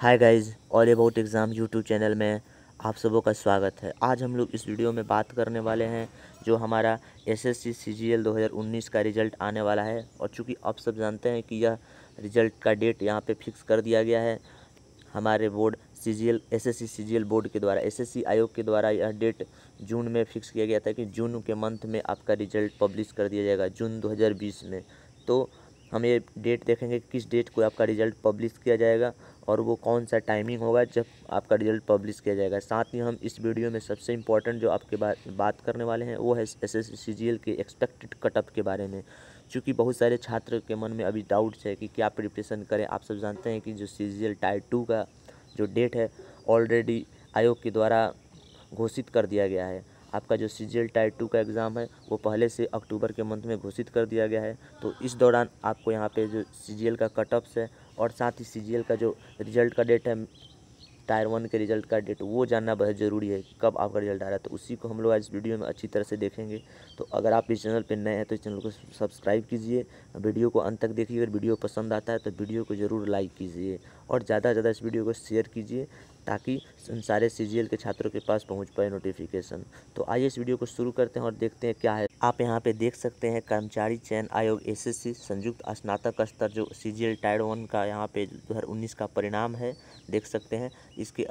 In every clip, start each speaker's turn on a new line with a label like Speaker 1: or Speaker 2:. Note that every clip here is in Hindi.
Speaker 1: hi guys all about exam YouTube channel में आप सबों का स्वागत है आज हम लोग इस वीडियो में बात करने वाले हैं जो हमारा एसएससी सीजीएल 2019 का रिज़ल्ट आने वाला है और चूंकि आप सब जानते हैं कि यह रिज़ल्ट का डेट यहाँ पे फिक्स कर दिया गया है हमारे board CGL SSC CGL board के द्वारा एस आयोग के द्वारा यह डेट जून में फ़िक्स किया गया था कि जून के मंथ में आपका रिज़ल्ट पब्लिश कर दिया जाएगा जून दो में तो हम ये डेट देखेंगे किस डेट को आपका रिज़ल्ट पब्लिश किया जाएगा और वो कौन सा टाइमिंग होगा जब आपका रिजल्ट पब्लिश किया जाएगा साथ ही हम इस वीडियो में सबसे इम्पोर्टेंट जो आपके बात बात करने वाले हैं वो है S S C G L के एक्सपेक्टेड कटअप के बारे में चूँकि बहुत सारे छात्र के मन में अभी डाउट्स है कि क्या प्रिपरेशन करें आप सब जानते हैं कि जो C G L type two का जो डेट है ऑलरेडी आयोग के द्वारा घोषित कर दिया गया है आपका जो C G L type two का एग्ज़ाम है वो पहले से अक्टूबर के मंथ में घोषित कर दिया गया है तो इस दौरान आपको यहाँ पे जो सी जी एल का कटअप्स है और साथ ही सी का जो रिजल्ट का डेट है टायर वन के रिजल्ट का डेट वो जानना बहुत ज़रूरी है कब आपका रिजल्ट आ रहा है तो उसी को हम लोग आज वीडियो में अच्छी तरह से देखेंगे तो अगर आप इस चैनल पर नए हैं तो इस चैनल को सब्सक्राइब कीजिए वीडियो को अंत तक देखिए अगर वीडियो पसंद आता है तो वीडियो को ज़रूर लाइक कीजिए और ज़्यादा से ज़्यादा इस वीडियो को शेयर कीजिए ताकि सारे सी के छात्रों के पास पहुँच पाए नोटिफिकेशन तो आइए इस वीडियो को शुरू करते हैं और देखते हैं क्या है आप यहाँ पे देख सकते हैं कर्मचारी चयन आयोग एसएससी संयुक्त स्नातक स्तर जो C G L tier one का यहाँ पे दो का परिणाम है देख सकते हैं इसके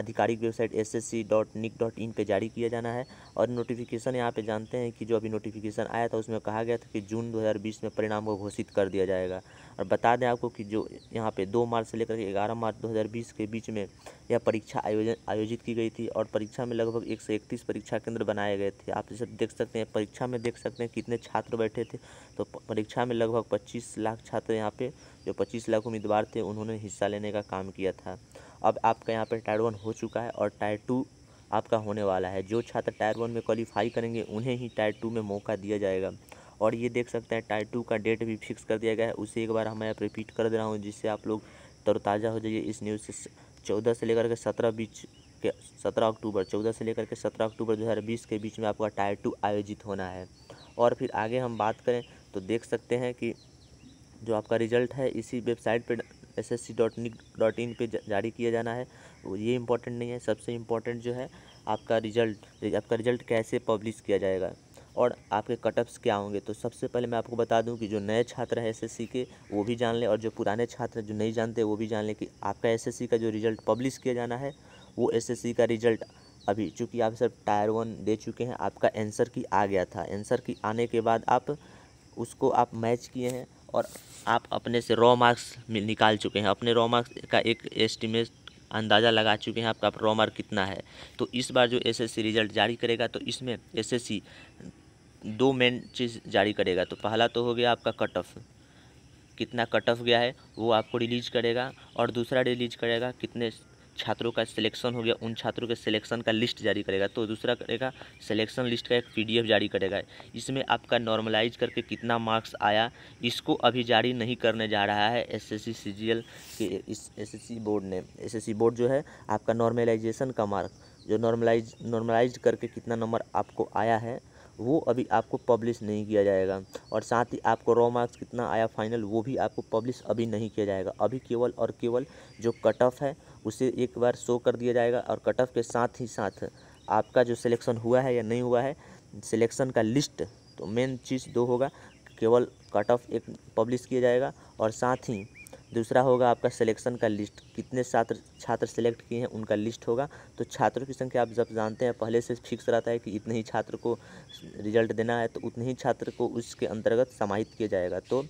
Speaker 1: आधिकारिक website S S C dot dot in पर जारी किया जाना है और नोटिफिकेशन यहाँ पर जानते हैं कि जो अभी नोटिफिकेशन आया था उसमें कहा गया था कि जून दो में परिणाम को घोषित कर दिया जाएगा और बता दें आपको कि जो यहाँ पे दो मार्च से लेकर के ग्यारह मार्च 2020 के बीच में यह परीक्षा आयोजन आयोजित की गई थी और परीक्षा में लगभग एक सौ इकतीस परीक्षा केंद्र बनाए गए थे आप जैसे देख सकते हैं परीक्षा में देख सकते हैं कितने छात्र बैठे थे तो परीक्षा में लगभग पच्चीस लाख छात्र यहाँ पे जो पच्चीस लाख उम्मीदवार थे उन्होंने हिस्सा लेने का काम किया था अब आपका यहाँ पर टायर वन हो चुका है और टायर टू आपका होने वाला है जो छात्र टायर वन में क्वालिफाई करेंगे उन्हें ही टायर टू में मौका दिया जाएगा और ये देख सकते हैं टायर टू का डेट भी फिक्स कर दिया गया है उसे एक बार हमें रिपीट कर दे रहा हूँ जिससे आप लोग तरताज़ा हो जाइए इस न्यूज़ से चौदह से लेकर के सत्रह बीच के सत्रह अक्टूबर चौदह से लेकर के सत्रह अक्टूबर दो हज़ार बीस के बीच में आपका टायर टू आयोजित होना है और फिर आगे हम बात करें तो देख सकते हैं कि जो आपका रिजल्ट है इसी वेबसाइट पर S S C dot nic dot in पर जारी किया जाना है ये इम्पोर्टेंट नहीं है सबसे इम्पोर्टेंट जो है आपका रिजल्ट आपका रिजल्ट कैसे पब्लिश किया जाएगा और आपके कटअप्स क्या होंगे तो सबसे पहले मैं आपको बता दूं कि जो नए छात्र हैं एसएससी के वो भी जान लें और जो पुराने छात्र जो नहीं जानते वो भी जान लें कि आपका एसएससी का जो रिज़ल्ट पब्लिश किया जाना है वो एसएससी का रिज़ल्ट अभी चूँकि आप सर टायर वन दे चुके हैं आपका एंसर की आ गया था एंसर की आने के बाद आप उसको आप मैच किए हैं और आप अपने से रॉ मार्क्स निकाल चुके हैं अपने रॉ मार्क्स का एक एस्टिमेट अंदाज़ा लगा चुके हैं आपका रॉ मार्क कितना है तो इस बार जो एसएससी रिज़ल्ट जारी करेगा तो इसमें एसएससी दो मेन चीज़ जारी करेगा तो पहला तो हो गया आपका कट ऑफ कितना कट ऑफ गया है वो आपको रिलीज करेगा और दूसरा रिलीज करेगा कितने छात्रों का सिलेक्शन हो गया उन छात्रों के सिलेक्शन का लिस्ट जारी करेगा तो दूसरा करेगा सिलेक्शन लिस्ट का एक पीडीएफ जारी करेगा इसमें आपका नॉर्मलाइज करके कितना मार्क्स आया इसको अभी जारी नहीं करने जा रहा है एसएससी सीजीएल के इस एसएससी बोर्ड ने एसएससी बोर्ड जो है आपका नॉर्मलाइजेशन का मार्क जो नॉर्मलाइज नॉर्मलाइज करके कितना नंबर आपको आया है वो अभी आपको पब्लिश नहीं किया जाएगा और साथ ही आपको रॉ मार्क्स कितना आया फाइनल वो भी आपको पब्लिश अभी नहीं किया जाएगा अभी केवल और केवल जो कट ऑफ है उसे एक बार शो कर दिया जाएगा और कट ऑफ के साथ ही साथ आपका जो सिलेक्शन हुआ है या नहीं हुआ है सिलेक्शन का लिस्ट तो मेन चीज़ दो होगा केवल कट ऑफ एक पब्लिश किया जाएगा और साथ ही दूसरा होगा आपका सिलेक्शन का लिस्ट कितने छात्र छात्र सेलेक्ट किए हैं उनका लिस्ट होगा तो छात्रों की संख्या आप जब जानते हैं पहले से फिक्स रहता है कि इतने ही छात्र को रिजल्ट देना है तो उतने ही छात्र को उसके अंतर्गत समाहित किया जाएगा तो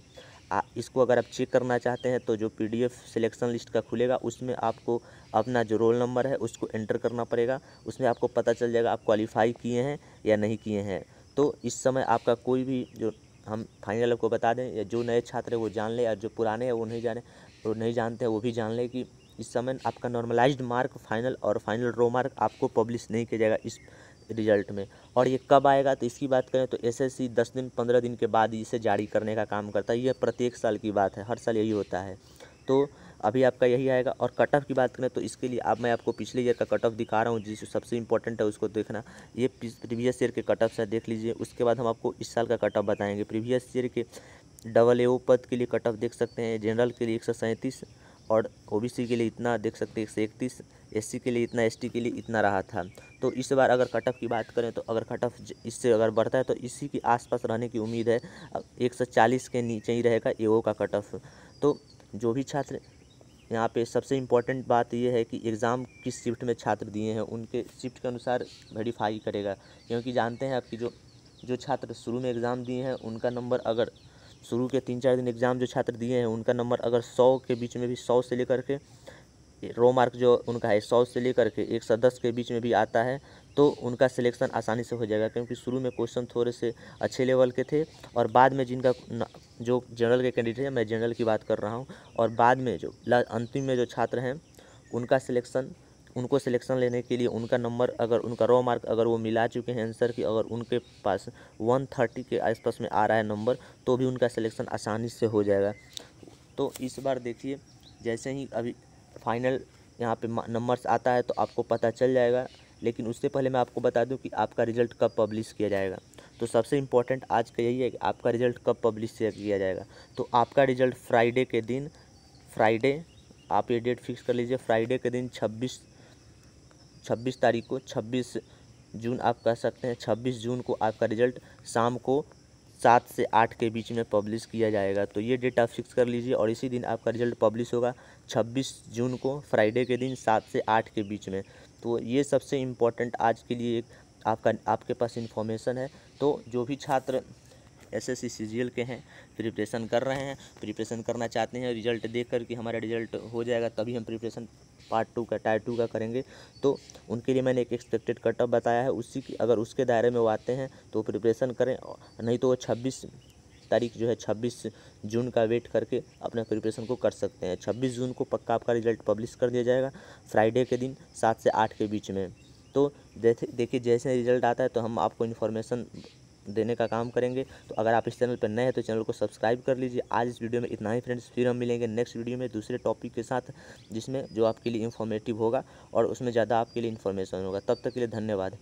Speaker 1: आ, इसको अगर आप चेक करना चाहते हैं तो जो पीडीएफ सिलेक्शन लिस्ट का खुलेगा उसमें आपको अपना जो रोल नंबर है उसको एंटर करना पड़ेगा उसमें आपको पता चल जाएगा आप क्वालिफाई किए हैं या नहीं किए हैं तो इस समय आपका कोई भी जो हम फाइनल को बता दें या जो नए छात्र हैं वो जान लें और जो पुराने हैं वो नहीं जाने वो नहीं जानते हैं वो भी जान लें कि इस समय आपका नॉर्मलाइज्ड मार्क फाइनल और फाइनल रो मार्क आपको पब्लिश नहीं किया जाएगा इस रिजल्ट में और ये कब आएगा तो इसकी बात करें तो एसएससी दस दिन पंद्रह दिन के बाद इसे जारी करने का काम करता है ये प्रत्येक साल की बात है हर साल यही होता है तो अभी आपका यही आएगा और कट ऑफ की बात करें तो इसके लिए अब आप मैं आपको पिछले ईयर का कट ऑफ दिखा रहा हूँ जिससे सबसे इंपॉर्टेंट है उसको देखना ये प्रीवियस ईयर के कट ऑफ से देख लीजिए उसके बाद हम आपको इस साल का कट ऑफ बताएँगे प्रीवियस ईयर के डबल ए पद के लिए कट ऑफ देख सकते हैं जनरल के लिए एक और सी के लिए इतना देख सकते हैं एक सौ इकतीस सी के लिए इतना टी के लिए इतना रहा था तो इस बार अगर कट ऑफ की बात करें तो अगर कट ऑफ इससे अगर बढ़ता है तो इसी के आसपास रहने की उम्मीद है एक सौ चालीस के नीचे ही रहेगा ए का कट ऑफ तो जो भी छात्र यहाँ पे सबसे इम्पोर्टेंट बात यह है कि एग्ज़ाम किस शिफ्ट में छात्र दिए हैं उनके शिफ्ट के अनुसार वेरीफाई करेगा क्योंकि जानते हैं आपकी जो जो छात्र शुरू में एग्ज़ाम दिए हैं उनका नंबर अगर शुरू के तीन चार दिन एग्ज़ाम जो छात्र दिए हैं उनका नंबर अगर सौ के बीच में भी सौ से लेकर के रो मार्क जो उनका है सौ से लेकर के एक सौ दस के बीच में भी आता है तो उनका सिलेक्शन आसानी से हो जाएगा क्योंकि शुरू में क्वेश्चन थोड़े से अच्छे लेवल के थे और बाद में जिनका जो जनरल के कैंडिडेट हैं मैं जनरल की बात कर रहा हूँ और बाद में जो अंतिम में जो छात्र हैं उनका सिलेक्शन उनको सिलेक्शन लेने के लिए उनका नंबर अगर उनका रॉ मार्क अगर वो मिला चुके हैं आंसर की अगर उनके पास वन थर्टी के आसपास में आ रहा है नंबर तो भी उनका सिलेक्शन आसानी से हो जाएगा तो इस बार देखिए जैसे ही अभी फाइनल यहाँ पे नंबर्स आता है तो आपको पता चल जाएगा लेकिन उससे पहले मैं आपको बता दूँ कि आपका रिजल्ट कब पब्लिश किया जाएगा तो सबसे इम्पोर्टेंट आज का यही है कि आपका रिज़ल्ट कब पब्लिश किया जाएगा तो आपका रिज़ल्ट फ्राइडे के दिन फ्राइडे आप ये डेट फिक्स कर लीजिए फ्राइडे के दिन छब्बीस छब्बीस तारीख को छब्बीस जून आप कह सकते हैं छब्बीस जून को आपका रिज़ल्ट शाम को सात से आठ के बीच में पब्लिश किया जाएगा तो ये डेट आप फिक्स कर लीजिए और इसी दिन आपका रिजल्ट पब्लिश होगा छब्बीस जून को फ्राइडे के दिन सात से आठ के बीच में तो ये सबसे इम्पोर्टेंट आज के लिए एक आपका आपके पास इन्फॉर्मेशन है तो जो भी छात्र एस एस सी के हैं प्रिपरेशन कर रहे हैं प्रिपरेशन करना चाहते हैं रिजल्ट देख कर कि हमारा रिजल्ट हो जाएगा तभी हम प्रिपरेशन पार्ट टू का टायर टू का करेंगे तो उनके लिए मैंने एक एक्सपेक्टेड कटअप बताया है उसी की अगर उसके दायरे में वो आते हैं तो प्रिपरेशन करें नहीं तो वो छब्बीस तारीख जो है छब्बीस जून का वेट करके अपना प्रिपरेशन को कर सकते हैं छब्बीस जून को पक्का आपका रिजल्ट पब्लिश कर दिया जाएगा फ्राइडे के दिन सात से आठ के बीच में तो देखिए जैसे रिजल्ट आता है तो हम आपको इन्फॉर्मेशन देने का काम करेंगे तो अगर आप इस चैनल पर नए हैं तो चैनल को सब्सक्राइब कर लीजिए आज इस वीडियो में इतना ही फ्रेंड्स फिर हम मिलेंगे नेक्स्ट वीडियो में दूसरे टॉपिक के साथ जिसमें जो आपके लिए इन्फॉर्मेटिव होगा और उसमें ज़्यादा आपके लिए इन्फॉर्मेशन होगा तब तक के लिए धन्यवाद